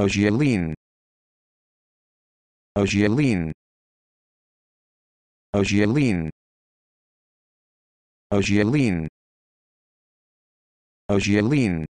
Ojeline. Ojeline. Ojeline. Ojeline. Ojeline.